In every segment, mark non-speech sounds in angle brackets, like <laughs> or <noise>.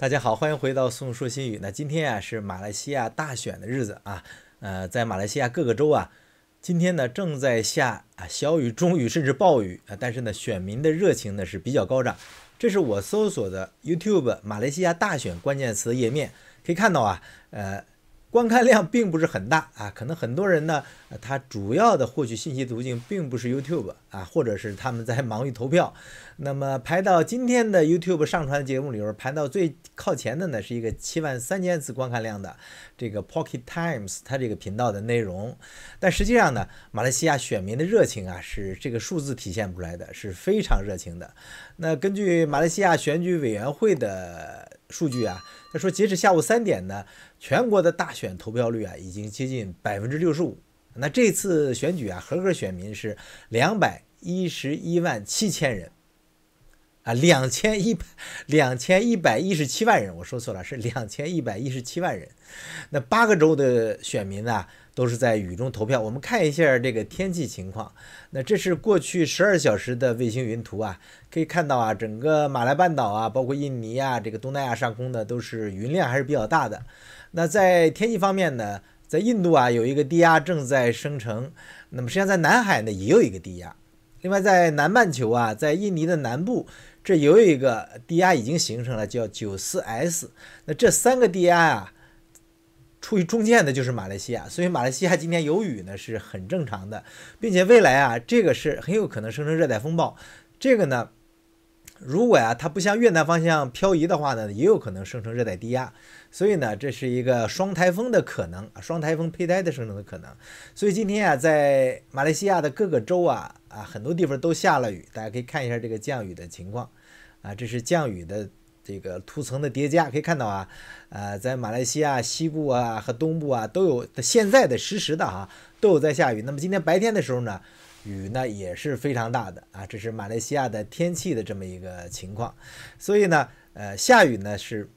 大家好，欢迎回到宋说新语。那今天啊是马来西亚大选的日子啊，呃，在马来西亚各个州啊，今天呢正在下啊小雨、中雨，甚至暴雨啊。但是呢，选民的热情呢是比较高涨。这是我搜索的 YouTube 马来西亚大选关键词页面，可以看到啊，呃。观看量并不是很大啊，可能很多人呢，他主要的获取信息途径并不是 YouTube 啊，或者是他们在忙于投票。那么排到今天的 YouTube 上传节目里边，排到最靠前的呢是一个七万三千次观看量的这个 Pocket Times 它这个频道的内容。但实际上呢，马来西亚选民的热情啊是这个数字体现不出来的，是非常热情的。那根据马来西亚选举委员会的。数据啊，他说，截止下午三点呢，全国的大选投票率啊已经接近百分之六十五。那这次选举啊，合格选民是两百一十一万七千人，啊，两千一百两千一百一十七万人，我说错了，是两千一百一十七万人。那八个州的选民呢？都是在雨中投票。我们看一下这个天气情况，那这是过去十二小时的卫星云图啊，可以看到啊，整个马来半岛啊，包括印尼啊，这个东南亚上空呢，都是云量还是比较大的。那在天气方面呢，在印度啊，有一个低压正在生成。那么实际上在南海呢，也有一个低压。另外在南半球啊，在印尼的南部，这也有一个低压已经形成了，叫 94S。那这三个低压啊。处于中间的就是马来西亚，所以马来西亚今天有雨呢是很正常的，并且未来啊，这个是很有可能生成热带风暴。这个呢，如果呀它不向越南方向漂移的话呢，也有可能生成热带低压。所以呢，这是一个双台风的可能，双台风胚胎的生成的可能。所以今天啊，在马来西亚的各个州啊啊，很多地方都下了雨，大家可以看一下这个降雨的情况啊，这是降雨的。这个图层的叠加可以看到啊，呃，在马来西亚西部啊和东部啊都有现在的实时的啊都有在下雨。那么今天白天的时候呢，雨呢也是非常大的啊。这是马来西亚的天气的这么一个情况。所以呢，呃，下雨呢是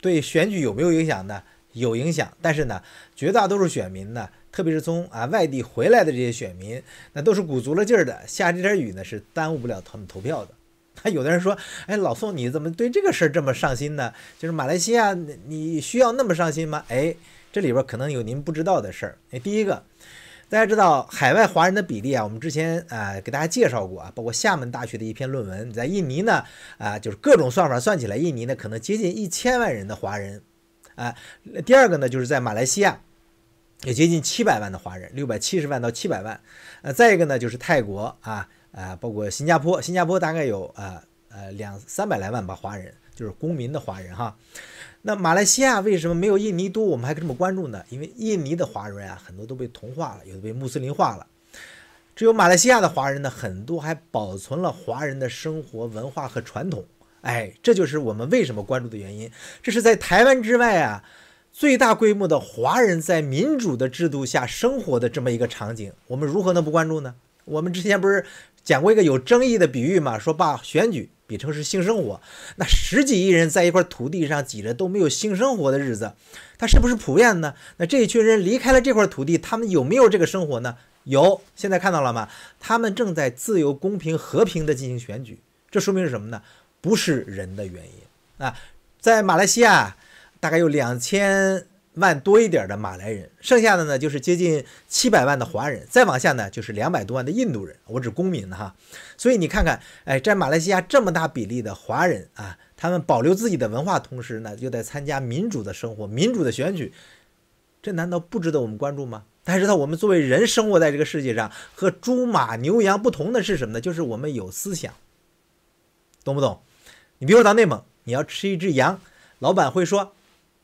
对选举有没有影响呢？有影响。但是呢，绝大多数选民呢，特别是从啊外地回来的这些选民，那都是鼓足了劲儿的，下这点雨呢是耽误不了他们投票的。还 <laughs> 有的人说，哎，老宋，你怎么对这个事儿这么上心呢？就是马来西亚，你需要那么上心吗？哎，这里边可能有您不知道的事儿。哎，第一个，大家知道海外华人的比例啊，我们之前啊给大家介绍过啊，包括厦门大学的一篇论文，在印尼呢，啊，就是各种算法算起来，印尼呢可能接近一千万人的华人，啊，第二个呢，就是在马来西亚，有接近七百万的华人，六百七十万到七百万。呃，再一个呢，就是泰国啊。啊，包括新加坡，新加坡大概有啊呃两三百来万吧华人，就是公民的华人哈。那马来西亚为什么没有印尼多？我们还这么关注呢？因为印尼的华人啊，很多都被同化了，有的被穆斯林化了。只有马来西亚的华人呢，很多还保存了华人的生活文化和传统。哎，这就是我们为什么关注的原因。这是在台湾之外啊，最大规模的华人在民主的制度下生活的这么一个场景，我们如何能不关注呢？我们之前不是。讲过一个有争议的比喻嘛，说把选举比成是性生活，那十几亿人在一块土地上挤着都没有性生活的日子，它是不是普遍呢？那这一群人离开了这块土地，他们有没有这个生活呢？有，现在看到了吗？他们正在自由、公平、和平地进行选举，这说明是什么呢？不是人的原因啊，在马来西亚大概有两千。万多一点的马来人，剩下的呢就是接近七百万的华人，再往下呢就是两百多万的印度人。我指公民哈，所以你看看，哎，在马来西亚这么大比例的华人啊，他们保留自己的文化，同时呢又在参加民主的生活、民主的选举，这难道不值得我们关注吗？但是呢，我们作为人生活在这个世界上，和猪、马、牛、羊不同的是什么呢？就是我们有思想，懂不懂？你比如说到内蒙，你要吃一只羊，老板会说，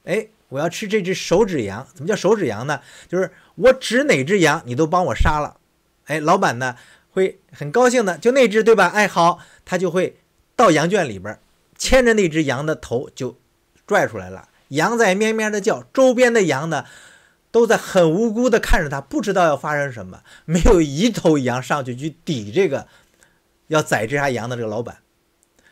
哎。我要吃这只手指羊，怎么叫手指羊呢？就是我指哪只羊，你都帮我杀了。哎，老板呢会很高兴的，就那只对吧？哎，好，他就会到羊圈里边，牵着那只羊的头就拽出来了，羊在咩咩的叫，周边的羊呢都在很无辜的看着他，不知道要发生什么，没有一头羊上去去抵这个要宰这家羊的这个老板。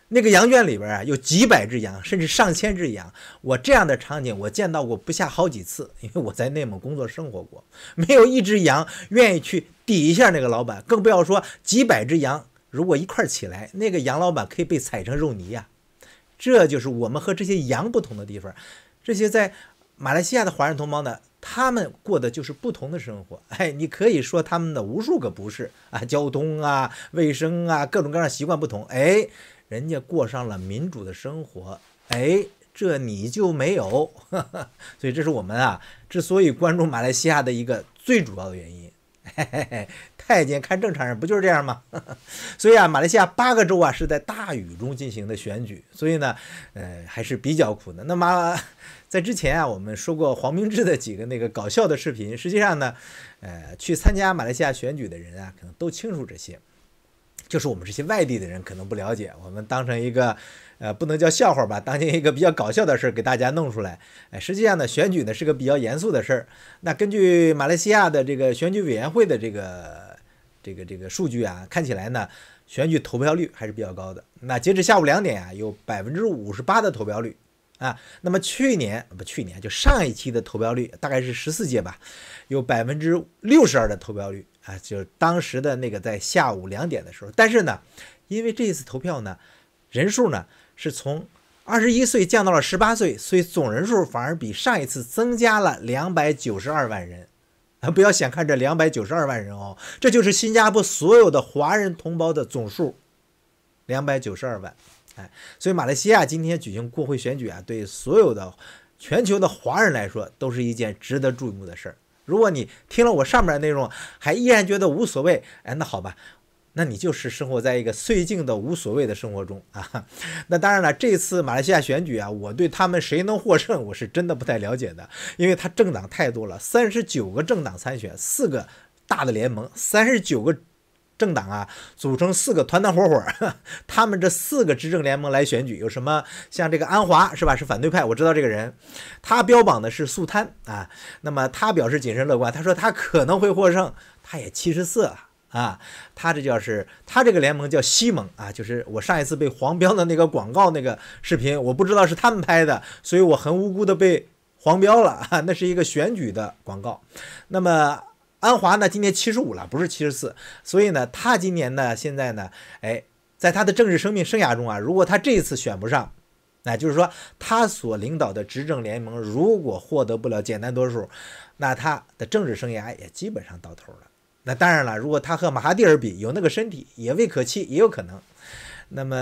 那个羊圈里边啊，有几百只羊，甚至上千只羊。我这样的场景，我见到过不下好几次。因为我在内蒙工作生活过，没有一只羊愿意去抵一下那个老板，更不要说几百只羊如果一块起来，那个羊老板可以被踩成肉泥呀。这就是我们和这些羊不同的地方。这些在马来西亚的华人同胞呢，他们过的就是不同的生活。哎，你可以说他们的无数个不是啊，交通啊，卫生啊，各种各样习惯不同。哎。人家过上了民主的生活，哎，这你就没有，<laughs> 所以这是我们啊之所以关注马来西亚的一个最主要的原因。<laughs> 太监看正常人不就是这样吗？<laughs> 所以啊，马来西亚八个州啊是在大雨中进行的选举，所以呢，呃，还是比较苦的。那么在之前啊，我们说过黄明志的几个那个搞笑的视频，实际上呢，呃，去参加马来西亚选举的人啊，可能都清楚这些。就是我们这些外地的人可能不了解，我们当成一个，呃，不能叫笑话吧，当成一个比较搞笑的事儿给大家弄出来。哎，实际上呢，选举呢是个比较严肃的事儿。那根据马来西亚的这个选举委员会的这个这个这个数据啊，看起来呢，选举投票率还是比较高的。那截止下午两点啊，有百分之五十八的投票率。啊，那么去年不去年就上一期的投票率大概是十四届吧，有百分之六十二的投标率啊，就是当时的那个在下午两点的时候。但是呢，因为这一次投票呢，人数呢是从二十一岁降到了十八岁，所以总人数反而比上一次增加了两百九十二万人。啊，不要小看这两百九十二万人哦，这就是新加坡所有的华人同胞的总数，两百九十二万。哎，所以马来西亚今天举行国会选举啊，对所有的全球的华人来说，都是一件值得注目的事儿。如果你听了我上面的内容，还依然觉得无所谓，哎，那好吧，那你就是生活在一个碎镜的无所谓的生活中啊。<laughs> 那当然了，这次马来西亚选举啊，我对他们谁能获胜，我是真的不太了解的，因为他政党太多了，三十九个政党参选，四个大的联盟，三十九个。政党啊，组成四个团团伙伙，<laughs> 他们这四个执政联盟来选举，有什么像这个安华是吧？是反对派，我知道这个人，他标榜的是素贪啊，那么他表示谨慎乐观，他说他可能会获胜，他也七十四了啊，他这叫是，他这个联盟叫西盟啊，就是我上一次被黄标的那个广告那个视频，我不知道是他们拍的，所以我很无辜的被黄标了啊，那是一个选举的广告，那么。安华呢，今年七十五了，不是七十四，所以呢，他今年呢，现在呢，哎，在他的政治生命生涯中啊，如果他这次选不上，那就是说他所领导的执政联盟如果获得不了简单多数，那他的政治生涯也基本上到头了。那当然了，如果他和马哈蒂尔比有那个身体，也未可期，也有可能。那么。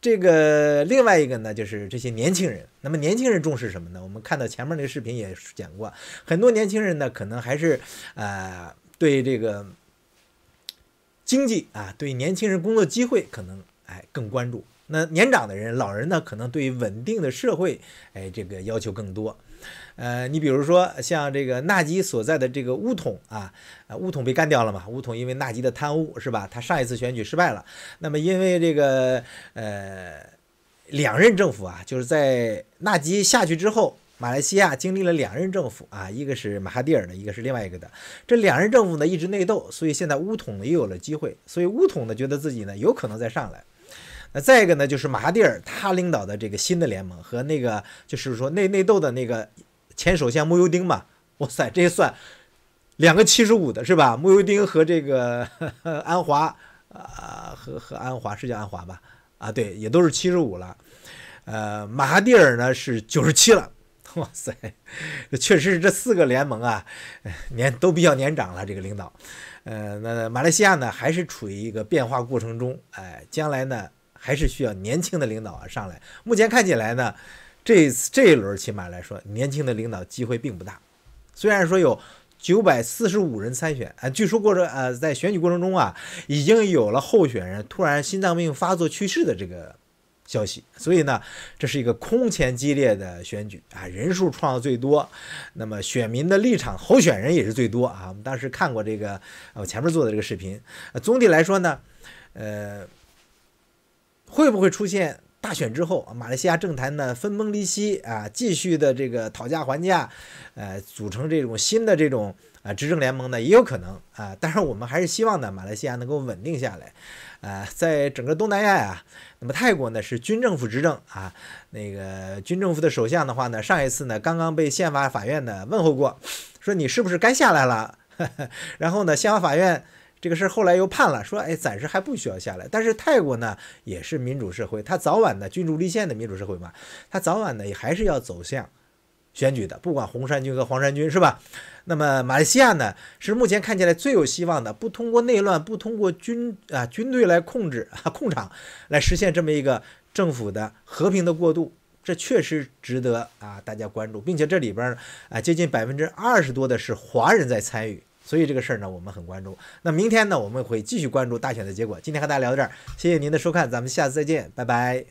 这个另外一个呢，就是这些年轻人。那么年轻人重视什么呢？我们看到前面那个视频也讲过，很多年轻人呢，可能还是，呃，对这个经济啊，对年轻人工作机会可能哎更关注。那年长的人、老人呢，可能对稳定的社会哎这个要求更多。呃，你比如说像这个纳吉所在的这个乌统啊，啊，乌统被干掉了嘛？乌统因为纳吉的贪污是吧？他上一次选举失败了。那么因为这个呃两任政府啊，就是在纳吉下去之后，马来西亚经历了两任政府啊，一个是马哈蒂尔的，一个是另外一个的。这两任政府呢一直内斗，所以现在乌统也有了机会，所以乌统呢觉得自己呢有可能再上来。那再一个呢，就是马哈蒂尔他领导的这个新的联盟和那个就是说内内斗的那个前首相穆尤丁嘛，哇塞，这算两个七十五的是吧？穆尤丁和这个 <laughs> 安华啊，和和安华是叫安华吧？啊，对，也都是七十五了。呃，马哈蒂尔呢是九十七了，哇塞，确实是这四个联盟啊，年都比较年长了这个领导。呃，那马来西亚呢还是处于一个变化过程中，哎，将来呢？还是需要年轻的领导啊上来。目前看起来呢，这次这一轮起码来说，年轻的领导机会并不大。虽然说有九百四十五人参选啊，据说过程呃，在选举过程中啊，已经有了候选人突然心脏病发作去世的这个消息。所以呢，这是一个空前激烈的选举啊，人数创的最多。那么选民的立场，候选人也是最多啊。我们当时看过这个我前面做的这个视频。总体来说呢，呃。会不会出现大选之后，马来西亚政坛呢分崩离析啊？继续的这个讨价还价，呃，组成这种新的这种啊执政联盟呢，也有可能啊。但是我们还是希望呢，马来西亚能够稳定下来。呃，在整个东南亚啊，那么泰国呢是军政府执政啊，那个军政府的首相的话呢，上一次呢刚刚被宪法法院呢问候过，说你是不是该下来了？<laughs> 然后呢，宪法法院。这个事儿后来又判了，说哎，暂时还不需要下来。但是泰国呢也是民主社会，它早晚的君主立宪的民主社会嘛，它早晚呢也还是要走向选举的，不管红衫军和黄衫军是吧？那么马来西亚呢是目前看起来最有希望的，不通过内乱，不通过军啊军队来控制啊控场，来实现这么一个政府的和平的过渡，这确实值得啊大家关注，并且这里边啊接近百分之二十多的是华人在参与。所以这个事儿呢，我们很关注。那明天呢，我们会继续关注大选的结果。今天和大家聊到这儿，谢谢您的收看，咱们下次再见，拜拜。